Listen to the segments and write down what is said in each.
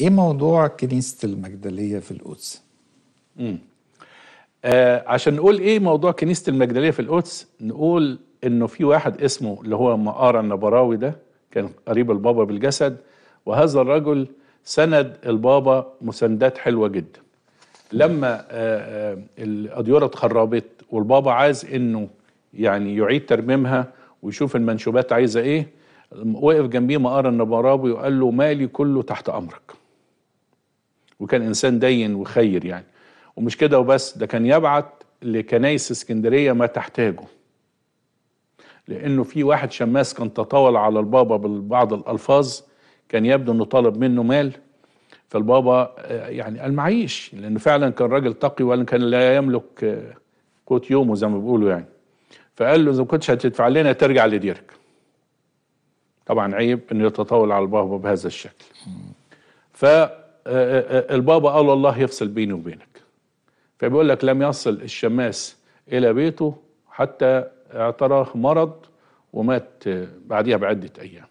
ايه موضوع كنيسه المجدليه في القدس؟ امم آه عشان نقول ايه موضوع كنيسه المجدليه في القدس نقول انه في واحد اسمه اللي هو مقارا النبراوي ده كان قريب البابا بالجسد وهذا الرجل سند البابا مساندات حلوه جدا لما آه آه اتخربت والبابا عايز انه يعني يعيد ترميمها ويشوف المنشوبات عايزه ايه وقف جنبيه مقار النبراوي وقال له مالي كله تحت امرك وكان انسان دين وخير يعني ومش كده وبس ده كان يبعت لكنايس اسكندريه ما تحتاجه لانه في واحد شماس كان تطاول على البابا ببعض الالفاظ كان يبدو انه طالب منه مال فالبابا آه، يعني قال معيش لانه فعلا كان راجل تقي ولا كان لا يملك آه، قوت يومه زي ما بيقولوا يعني فقال له اذا ما كنتش هتدفع لنا ترجع لديرك طبعا عيب انه يتطاول على البابا بهذا الشكل ف آه، آه، آه، البابا قال الله يفصل بيني وبينك فبيقول لك لم يصل الشماس إلى بيته حتى اعتراه مرض ومات بعديها بعدة أيام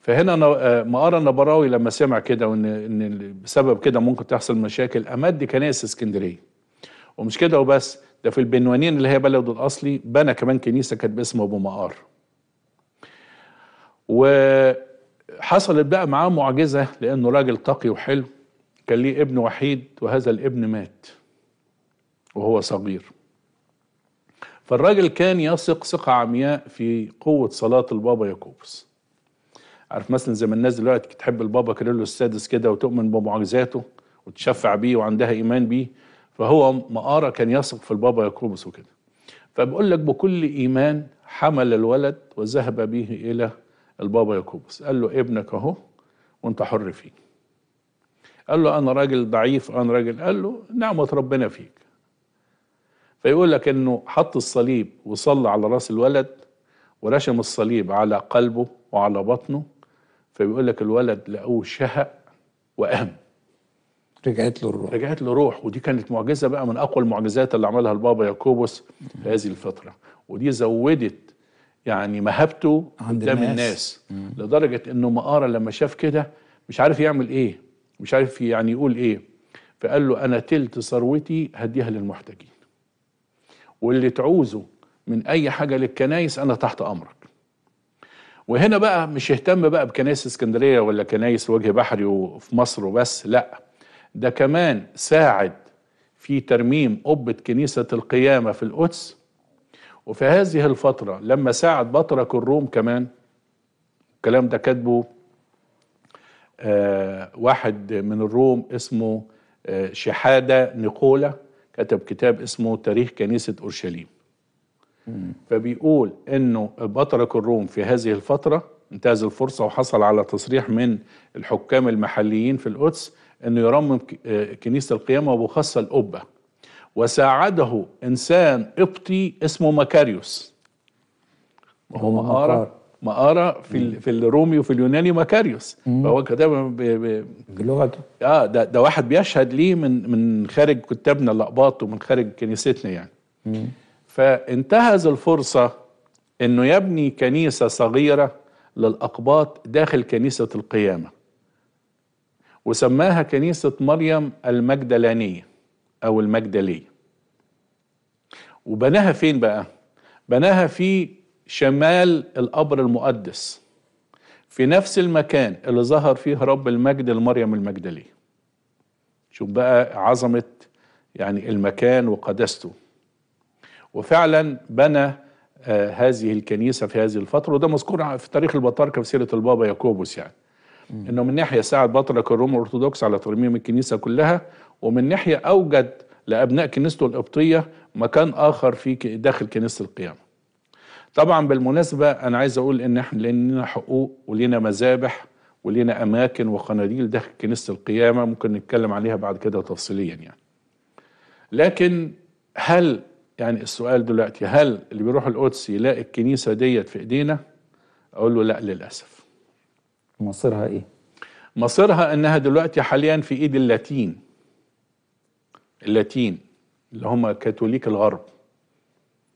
فهنا مقارا النبراوي لما سمع كده وان ان بسبب كده ممكن تحصل مشاكل امد كنائس اسكندريه ومش كده وبس ده في البنوانين اللي هي بلده الاصلي بنى كمان كنيسه كانت باسم ابو مقار و حصلت بقى معاه معجزة لأنه راجل تقي وحلو كان ليه ابن وحيد وهذا الابن مات وهو صغير فالراجل كان يثق ثقة عمياء في قوة صلاة البابا يعقوبس عارف مثلا زي ما الناس دلوقتي تحب البابا كريلو السادس كده وتؤمن بمعجزاته وتشفع بيه وعندها إيمان بيه فهو مقارة كان يثق في البابا يعقوبس وكده فبقول لك بكل إيمان حمل الولد وذهب به إلى البابا يعقوبس قال له ابنك اهو وانت حر فيه قال له انا راجل ضعيف انا راجل قال له نعمه ربنا فيك فيقول لك انه حط الصليب وصلى على راس الولد ورشم الصليب على قلبه وعلى بطنه فبيقول لك الولد لقوه شهق وقام رجعت له الروح رجعت له روح ودي كانت معجزه بقى من اقوى المعجزات اللي عملها البابا يعقوبس في هذه الفتره ودي زودت يعني مهابته قدام الناس, الناس. لدرجه انه مقاره لما شاف كده مش عارف يعمل ايه مش عارف يعني يقول ايه فقال له انا تلت ثروتي هديها للمحتاجين واللي تعوزه من اي حاجه للكنايس انا تحت امرك وهنا بقى مش اهتم بقى بكنايس اسكندريه ولا كنايس وجه بحري وفي مصر وبس لا ده كمان ساعد في ترميم قبه كنيسه القيامه في القدس وفي هذه الفترة لما ساعد بطرك الروم كمان الكلام ده كاتبه آه واحد من الروم اسمه آه شحادة نيقولا كتب كتاب اسمه تاريخ كنيسة أورشليم فبيقول انه بطرك الروم في هذه الفتره انتهز الفرصه وحصل على تصريح من الحكام المحليين في القدس انه يرمم آه، كنيسه القيامه وبخاصه القبه وساعده إنسان قبطي اسمه مكاريوس وهو مقارة مقارة في في الرومي وفي اليوناني مكاريوس فهو كتاب ب... ب... بلغته اه ده ده واحد بيشهد ليه من من خارج كتابنا الأقباط ومن خارج كنيستنا يعني مم. فانتهز الفرصة انه يبني كنيسة صغيرة للأقباط داخل كنيسة القيامة وسماها كنيسة مريم المجدلانية أو المجدلية وبناها فين بقى؟ بناها في شمال القبر المقدس في نفس المكان اللي ظهر فيه رب المجد لمريم المجدلية شوف بقى عظمة يعني المكان وقدسته وفعلا بنى آه هذه الكنيسة في هذه الفترة وده مذكور في تاريخ البطاركة في سيرة البابا ياكوبوس يعني م. انه من ناحيه ساعد بطرك الروم الارثوذكس على ترميم الكنيسه كلها ومن ناحية أوجد لأبناء كنيسته القبطية مكان آخر في داخل كنيسة القيامة طبعا بالمناسبة أنا عايز أقول إن إحنا لنا حقوق ولينا مذابح ولينا أماكن وقناديل داخل كنيسة القيامة ممكن نتكلم عليها بعد كده تفصيليا يعني لكن هل يعني السؤال دلوقتي هل اللي بيروح القدس يلاقي الكنيسة ديت في إيدينا أقول له لا للأسف مصيرها إيه؟ مصيرها إنها دلوقتي حاليا في إيد اللاتين اللاتين اللي هم كاثوليك الغرب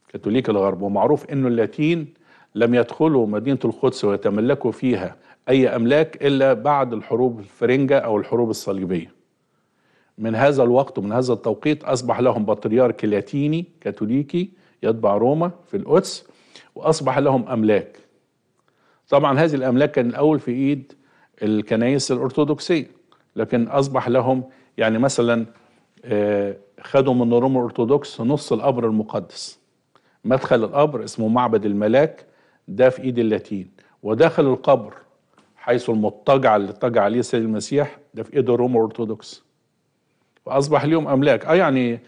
كاثوليك الغرب ومعروف انه اللاتين لم يدخلوا مدينة القدس ويتملكوا فيها أي أملاك إلا بعد الحروب الفرنجة أو الحروب الصليبية من هذا الوقت ومن هذا التوقيت أصبح لهم بطريرك لاتيني كاثوليكي يتبع روما في القدس وأصبح لهم أملاك طبعا هذه الأملاك كان الأول في إيد الكنائس الأرثوذكسية لكن أصبح لهم يعني مثلا آه، خدوا من الروم الأرثوذكس نص القبر المقدس مدخل القبر اسمه معبد الملاك ده في إيد اللاتين وداخل القبر حيث المضطجع اللي اضطجع عليه السيد المسيح ده في إيد الروم الأرثوذكس فأصبح اليوم أملاك آه يعني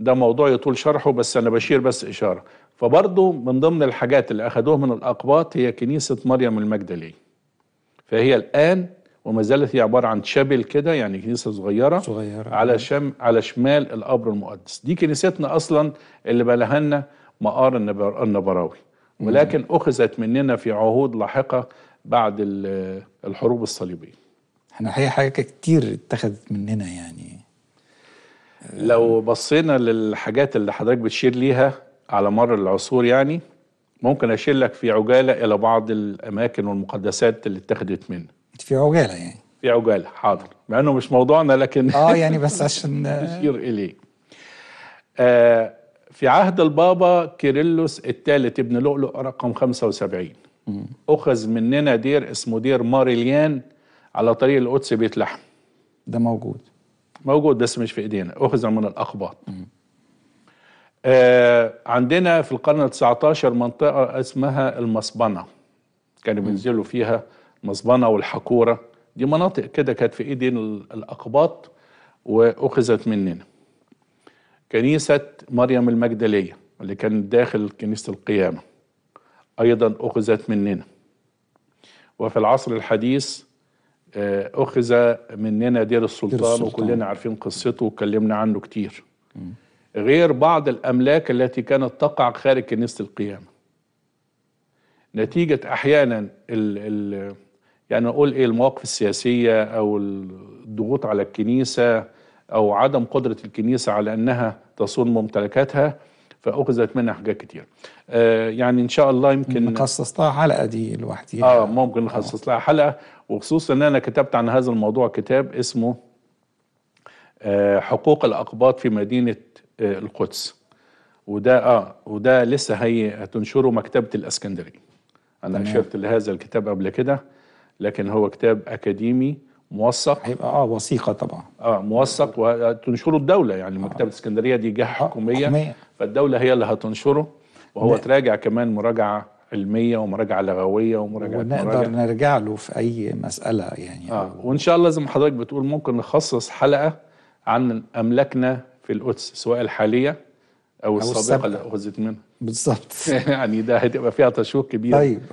ده موضوع يطول شرحه بس أنا بشير بس إشارة فبرضه من ضمن الحاجات اللي اخذوها من الأقباط هي كنيسة مريم المجدلية فهي الآن وما زالت هي عباره عن شبل كده يعني كنيسه صغيره صغيره على شم على شمال القبر المقدس دي كنيستنا اصلا اللي بناها لنا مقار النبراوي ولكن اخذت مننا في عهود لاحقه بعد الحروب الصليبيه احنا حقيقة حاجة كتير اتخذت مننا يعني لو بصينا للحاجات اللي حضرتك بتشير ليها على مر العصور يعني ممكن اشير لك في عجاله الى بعض الاماكن والمقدسات اللي اتخذت منها في عجاله يعني في عجاله حاضر مع انه مش موضوعنا لكن اه يعني بس عشان نشير اليه آه في عهد البابا كيرلس الثالث ابن لؤلؤ رقم 75 مم. اخذ مننا دير اسمه دير ماريليان على طريق القدس بيت لحم ده موجود موجود بس مش في ايدينا اخذ من الاقباط آه عندنا في القرن ال 19 منطقه اسمها المصبنه كانوا بينزلوا فيها مصبنه والحكوره دي مناطق كده كانت في ايدين الاقباط واخذت مننا كنيسه مريم المجدليه اللي كانت داخل كنيسه القيامه ايضا اخذت مننا وفي العصر الحديث آه، اخذ مننا دير السلطان, دير السلطان. وكلنا عارفين قصته واتكلمنا عنه كتير غير بعض الاملاك التي كانت تقع خارج كنيسه القيامه نتيجه احيانا ال ال يعني نقول ايه المواقف السياسيه او الضغوط على الكنيسه او عدم قدره الكنيسه على انها تصون ممتلكاتها فاخذت منها حاجات كتير آه يعني ان شاء الله يمكن نخصص لها حلقه دي لوحدي اه ممكن نخصص لها حلقه وخصوصا ان انا كتبت عن هذا الموضوع كتاب اسمه آه حقوق الاقباط في مدينه آه القدس وده اه وده لسه هي هتنشره مكتبه الاسكندريه انا اشرت لهذا الكتاب قبل كده لكن هو كتاب اكاديمي موثق هيبقى اه وثيقه طبعا اه موثق وتنشره الدوله يعني مكتبه اسكندريه دي جهه آه، حكوميه آه. فالدوله هي اللي هتنشره وهو تراجع كمان مراجعه علميه ومراجعه لغويه ومراجعه ونقدر مراجعة. نرجع له في اي مساله يعني اه وان شاء الله زي ما حضرتك بتقول ممكن نخصص حلقه عن املاكنا في القدس سواء الحاليه او, أو السابقه اللي اخذت منها بالظبط يعني ده هتبقى فيها تشويق كبير طيب